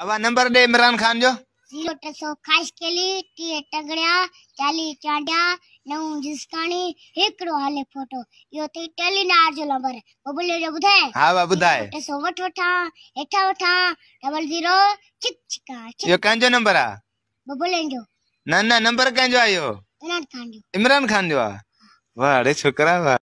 अब नंबर दे इमरान खान जो जीरो टे सौ ख़्वाहिश केली टीह टगड़िया चालीह चांडिया नव जिस्काणी हिकिड़ो हाले फोटो यो ते टेली नार जो नंबर मोबाइल जो ॿुधाए हा हा ॿुधाए टे सौ वठ वठा एठा वठा डबल ज़ीरो चिक चिका चिक। यो कंहिंजो नंबर आहे मोबाइल जो ना ना नंबर कंहिंजो आयो इमरान खान जो इमरान खान जो आहे वाह रे छोकिरा वाह